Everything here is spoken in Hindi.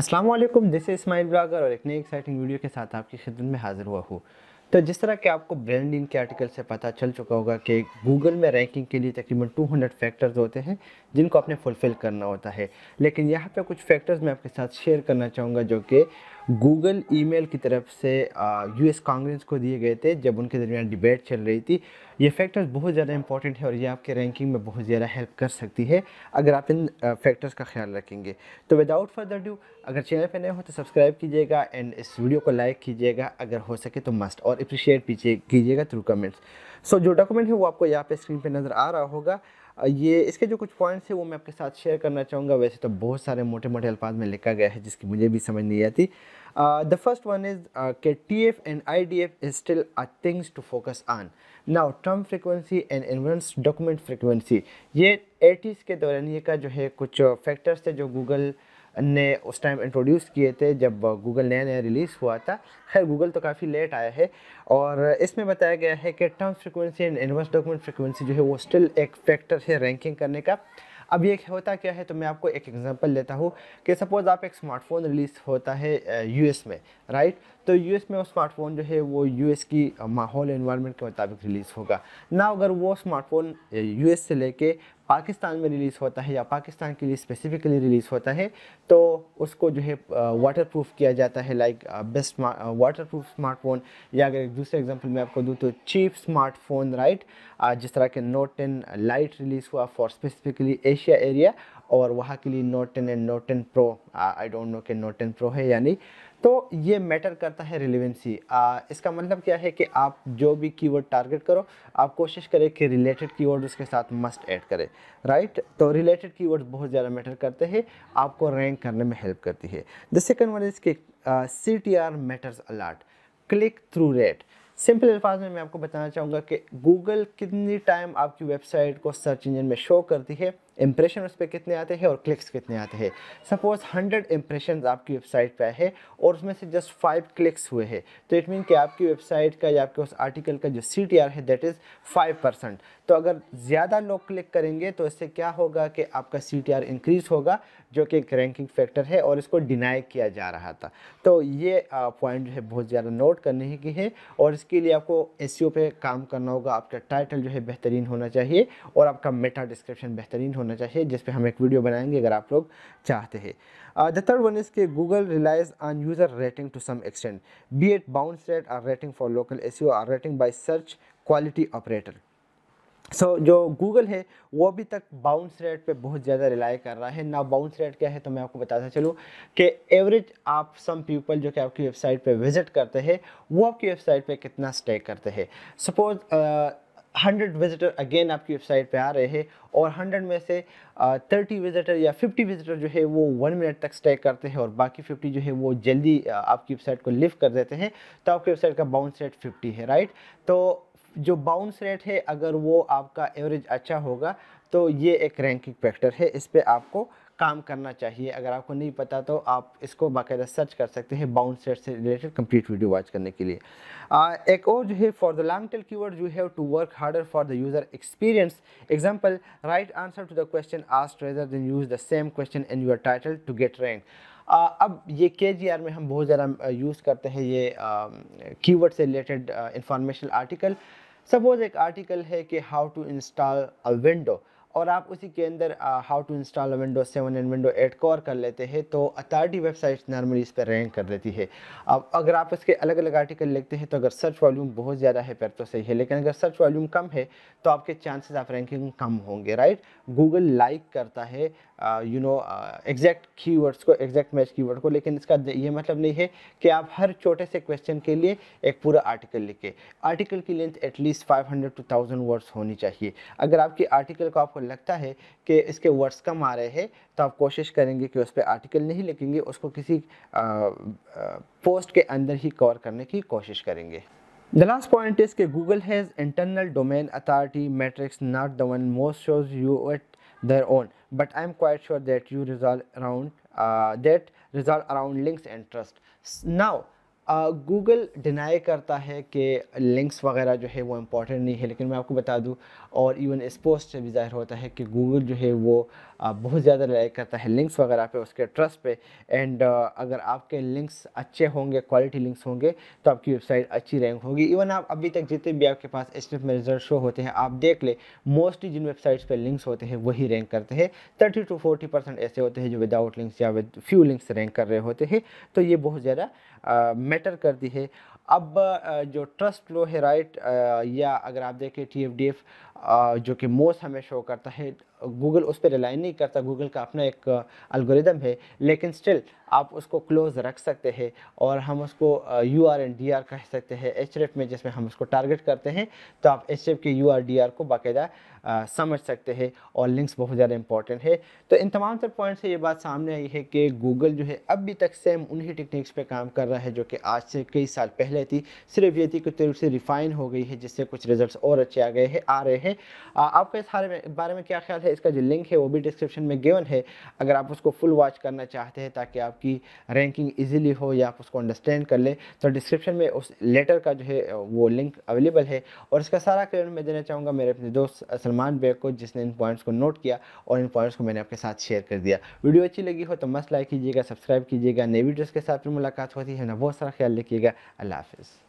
असलम दिस इस्माइल ब्रागर और एक नई एक्साइटिंग वीडियो के साथ आपकी खिदमत में हाजिर हुआ हूँ तो जिस तरह के आपको ब्रेंडिंग के आर्टिकल से पता चल चुका होगा कि गूगल में रैंकिंग के लिए तकरीबन 200 फैक्टर्स होते हैं जिनको आपने फुलफ़िल करना होता है लेकिन यहाँ पे कुछ फैक्टर्स मैं आपके साथ शेयर करना चाहूँगा जो कि गूगल ईमेल की तरफ से यूएस कांग्रेस को दिए गए थे जब उनके दरमियान डिबेट चल रही थी ये फैक्टर्स बहुत ज़्यादा इंपॉर्टेंट है और ये आपके रैंकिंग में बहुत ज़्यादा हेल्प कर सकती है अगर आप इन फैक्टर्स का ख्याल रखेंगे तो विदाउट फर्दर ड्यू अगर चैनल पर नए हो तो सब्सक्राइब कीजिएगा एंड इस वीडियो को लाइक कीजिएगा अगर हो सके तो मस्ट और अप्रिशिएट पीछे कीजिएगा थ्रू कमेंट्स सो जो डॉक्यूमेंट है वो आपको यहाँ पे स्क्रीन पे नज़र आ रहा होगा ये इसके जो कुछ पॉइंट्स हैं वो मैं आपके साथ शेयर करना चाहूँगा वैसे तो बहुत सारे मोटे मोटे अल्फाज में लिखा गया है जिसकी मुझे भी समझ नहीं आती द फर्स्ट वन इज़ के T F and I D F is still a things to focus on now term frequency and inverse document frequency ये एटीज़ के दौरान ये का जो है कुछ फैक्टर्स थे जो गूगल uh, ने उस टाइम इंट्रोड्यूस किए थे जब गूगल नया नया रिलीज़ हुआ था खैर गूगल तो काफ़ी लेट आया है और इसमें बताया गया है कि term frequency and inverse document frequency जो है वो स्टिल एक फैक्टर है रैंकिंग करने का अब ये होता क्या है तो मैं आपको एक एग्जांपल लेता हूँ कि सपोज़ आप एक स्मार्टफोन रिलीज़ होता है यूएस में राइट तो यूएस में वो स्मार्टफोन जो है वो यूएस की माहौल इन्वायरमेंट के मुताबिक रिलीज़ होगा ना अगर वो स्मार्टफोन यूएस से लेके पाकिस्तान में रिलीज़ होता है या पाकिस्तान के लिए स्पेसिफिकली रिलीज़ होता है तो उसको जो है वाटर प्रूफ किया जाता है like best water proof smartphone या अगर एक दूसरे एग्जांपल मैं आपको दूँ तो चीप स्मार्टफोन राइट जिस तरह के नोट टेन लाइट रिलीज़ हुआ फॉर स्पेसिफिकली एशिया एरिया और वहाँ के लिए Note ten and Note ten Pro I don't know के नोट टेन प्रो है यानी तो ये मैटर करता है रिलेवेंसी इसका मतलब क्या है कि आप जो भी कीवर्ड टारगेट करो आप कोशिश करें कि रिलेटेड कीवर्ड उसके साथ मस्ट ऐड करें राइट तो रिलेटेड कीवर्ड्स बहुत ज़्यादा मैटर करते हैं आपको रैंक करने में हेल्प करती है द सेकेंड वन इसके के C T R matters a lot click through rate simple अल्फाज में मैं आपको बताना चाहूँगा कि गूगल कितनी टाइम आपकी वेबसाइट को सर्च इंजन में शो करती है इंप्रेशन उस पर कितने आते हैं और क्लिक्स कितने आते हैं सपोज़ हंड्रेड इंप्रेशन आपकी वेबसाइट पर है और उसमें से जस्ट फाइव क्लिक्स हुए हैं तो इट मीन कि आपकी वेबसाइट का या आपके उस आर्टिकल का जो सी है दैट इज़ फाइव परसेंट तो अगर ज़्यादा लोग क्लिक करेंगे तो इससे क्या होगा कि आपका सी इंक्रीज़ होगा जो कि एक रैंकिंग फैक्टर है और इसको डिनाई किया जा रहा था तो ये पॉइंट जो है बहुत ज़्यादा नोट करने की है और इसके लिए आपको एस e पे काम करना होगा आपका टाइटल जो है बेहतरीन होना चाहिए और आपका मेटा डिस्क्रिप्शन बेहतरीन होना होना चाहिए जिस पर हम एक वीडियो बनाएंगे अगर आप लोग चाहते हैं द थर्ड वन इज़ के Google relies on user rating to some extend be it bounce rate or rating for local S R rating by search quality operator so so, जो गूगल है वो अभी तक बाउंस रेट पे बहुत ज़्यादा रिलाई कर रहा है ना बाउंस रेट क्या है तो मैं आपको बताता चलूँ कि एवरेज आप सम पीपल जो कि आपकी वेबसाइट पे विज़िट करते हैं वो आपकी वेबसाइट पे कितना स्टे करते हैं सपोज़ हंड्रेड विजिटर अगेन आपकी वेबसाइट पे आ रहे हैं और हंड्रेड में से थर्टी विजिटर या फिफ्टी विजिटर जो है वो वन मिनट तक स्टे करते हैं और बाकी फिफ्टी जो है वो जल्दी आपकी वेबसाइट को लिफ्ट कर देते हैं तो आपकी वेबसाइट का बाउंस रेट फिफ्टी है राइट तो जो बाउंस रेट है अगर वो आपका एवरेज अच्छा होगा तो ये एक रैंकिंग फैक्टर है इस पर आपको काम करना चाहिए अगर आपको नहीं पता तो आप इसको बाकायदा सर्च कर सकते हैं बाउंड सेट से रिलेटेड कंप्लीट वीडियो वॉच करने के लिए आ, एक और जो है for the long tail keyword you have to work harder for the user experience example right answer to the question asked rather than use the same question in your title to get rank अब ये के जी आर में हम बहुत ज़्यादा यूज़ करते हैं ये कीवर्ड से रिलेटेड इंफॉर्मेशन आर्टिकल सपोज़ एक आर्टिकल है कि how to install a window और आप उसी के अंदर how to install window seven and window eight को और कर लेते हैं तो अथॉरिटी वेबसाइट्स नॉर्मली इस पर रैंक कर देती है अब अगर आप इसके अलग अलग आर्टिकल लिखते हैं तो अगर सर्च वॉल्यूम बहुत ज़्यादा है पर तो सही है लेकिन अगर सर्च वॉल्यूम कम है तो आपके चांसेस ऑफ आप रैंकिंग कम होंगे राइट गूगल लाइक करता है यू नो एग्जैक्ट की को एग्जैक्ट मैच की को लेकिन इसका ये मतलब नहीं है कि आप हर छोटे से क्वेश्चन के लिए एक पूरा आर्टिकल लिखे आर्टिकल की length at least five hundred to thousand words होनी चाहिए अगर आपकी आर्टिकल को आपको लगता है कि इसके वर्ड्स कम आ रहे हैं तो आप कोशिश करेंगे कि उस पर आर्टिकल नहीं लिखेंगे उसको किसी आ, आ, पोस्ट के अंदर ही कवर करने की कोशिश करेंगे द लास्ट पॉइंट इसके Google has internal domain authority metrics not the one most shows you at their own but I am quite sure that you resolve around that resolve around links and trust now Google deny करता है कि लिंक्स वगैरह जो है वो इम्पोर्टेंट नहीं है लेकिन मैं आपको बता दूं और इवन इस पोस्ट से भी ज़ाहिर होता है कि गूगल जो है वो बहुत ज़्यादा लाइक करता है लिंक्स वगैरह पे उसके ट्रस्ट पे एंड अगर आपके लिंक्स अच्छे होंगे क्वालिटी लिंक्स होंगे तो आपकी वेबसाइट अच्छी रैंक होगी इवन आप अभी तक जितने भी आपके पास एच में रिजल्ट शो होते हैं आप देख लें मोस्टली जिन वेबसाइट्स पर लिंक्स होते हैं वही रैंक करते हैं थर्टी टू फोर्टी ऐसे होते हैं जो विदाउट लिंक्स या विद फ्यू लिंक्स रैंक कर रहे होते हैं तो ये बहुत ज़्यादा बेटर कर दी है अब जो ट्रस्ट लो है राइट या अगर आप देखें टी जो कि मोस हमें शो करता है गूगल उस पर रिलाई नहीं करता गूगल का अपना एक अलगोरिदम है लेकिन स्टिल आप उसको क्लोज रख सकते हैं और हम उसको U R and D R कह सकते हैं एच एफ़ में जिसमें हम उसको टारगेट करते हैं तो आप एच एफ़ के यू आर डी आर को बाकायदा समझ सकते हैं और लिंक्स बहुत ज़्यादा इंपॉर्टेंट है तो इन तमाम तर पॉइंट से ये बात सामने आई है कि गूगल जो है अब भी तक सेम उन्हीं टेक्निक्स पर काम कर रहा है जो कि आज से कई साल पहले थी सिर्फ ये थी कि तरफ से रिफ़ाइन हो गई है जिससे कुछ रिजल्ट और अच्छे आ गए हैं आ रहे हैं आपका इस बारे में क्या ख्याल है है इसका जो लिंक है वो भी डिस्क्रिप्शन में गिवन है अगर आप उसको फुल वॉच करना चाहते हैं ताकि आपकी रैंकिंग ईजिली हो या आप उसको अंडरस्टैंड कर लें तो डिस्क्रिप्शन में उस लेटर का जो है वो लिंक अवेलेबल है और इसका सारा क्रेडिट मैं देना चाहूँगा मेरे अपने दोस्त सलमान बेग को जिसने इन पॉइंट्स को नोट किया और इन पॉइंट्स को मैंने आपके साथ शेयर कर दिया वीडियो अच्छी लगी हो तो मस्त लाइक कीजिएगा सब्सक्राइब कीजिएगा नई वीडियोज़ के साथ भी मुलाकात होती है ना बहुत सारा ख्याल रखिएगा अल्लाह हाफ़